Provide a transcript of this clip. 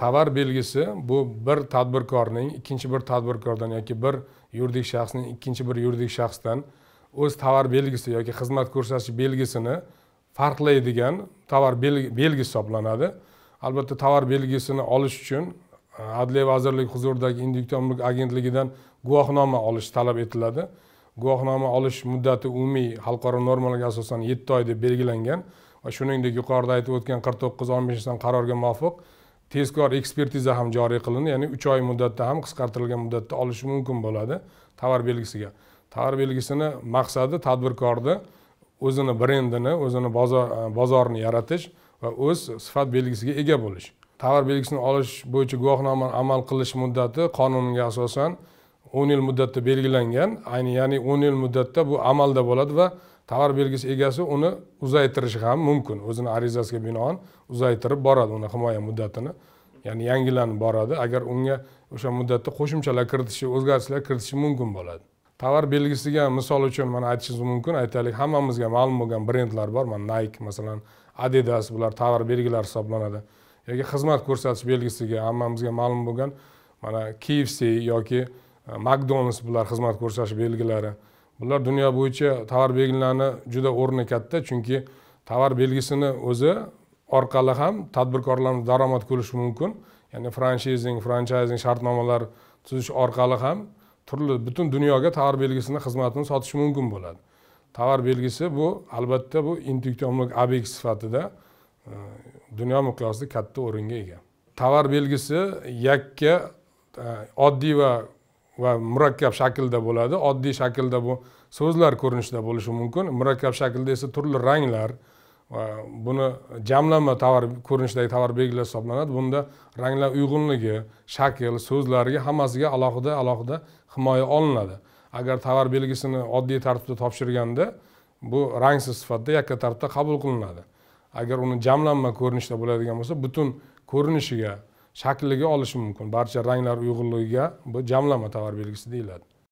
tovar belgisi bu bir tadbirkorning ikkinchi bir tadbirkordan yoki bir yuridik shaxsning ikkinchi bir yuridik shaxsdan o'z tovar belgisi yoki xizmat ko'rsatish belgisini farqlaydigan tovar belgisi hisoblanadi albatta tovar belgisini olish uchun e, adliya vazirligi huzuridagi individual mulk agentligidan guvohnoma olish talab etiladi guvohnoma olish muddati umumiy xalqaro normalarga asosan yetti oy deb belgilangan va shuningdek yuqorida aytib o'tgan qirq to'qqiz o'n qarorga muvofiq tezkor ekspertiza ham joriy qilindi ya'ni uch oy muddatda ham qisqartirilgan muddatda olishi mumkin bo'ladi tovar belgisiga tovar belgisini maqsadi tadbirkorni o'zini brendini o'zini bozorini e, yaratish va o'z sifat belgisiga ega bo'lish tovar belgisini olish bo'yicha guvohnomani amal qilish muddati qonunga asosan o'n yil muddatda belgilangan ayni ya'ni o'n yil muddatda bu amalda bo'ladi va tovar belgisi egasi uni uzaytirishi ham mumkin o'zini arizasiga binoan uzaytirib boradi uni himoya muddatini ya'ni yangilanib boradi agar unga o'sha muddatda qo'shimchalar kiritishi o'zgarishlar kiritishi mumkin bo'ladi tovar belgisiga misol uchun mana aytishingiz mumkin aytaylik hammamizga ma'lum bo'lgan brendlar bor mana nike masalan adidas bular tovar belgilari hisoblanadi yoki xizmat ko'rsatish belgisiga hammamizga ma'lum bo'lgan mana kfc yoki makdonalds bular xizmat ko'rsatish belgilari bular dunyo bo'yicha tovar belgilarini juda o'rni katta chunki tovar belgisini o'zi orqali ham tadbirkorlarimiz daromad ko'rishi mumkin ya'ni franshizing franchayzing shartnomalar tuzish orqali ham turli butun dunyoga tovar belgisini xizmatini sotish mumkin bo'ladi tovar belgisi bu albatta bu intellektual obyekt sifatida e, dunyo miqyosida katta o'ringa ega tovar belgisi yakka e, oddiy va va murakkab shaklda bo'ladi oddiy shaklda bu so'zlar ko'rinishida bo'lishi mumkin murakkab shaklda esa turli ranglar va buni jamlanma tovar ko'rinishidagi tovar belgilash hisoblanadi bunda ranglar uyg'unligi shakl so'zlariga hammasiga alohida alohida himoya olinadi agar tovar belgisini oddiy tartibda topshirganda bu rangsiz sifatda yakka tartibda qabul qilinadi agar uni jamlanma ko'rinishda bo'ladigan bo'lsa butun ko'rinishiga shakliga olishi mumkin barcha ranglar uyg'unligiga bu jamlanma tovar belgisi deyiladi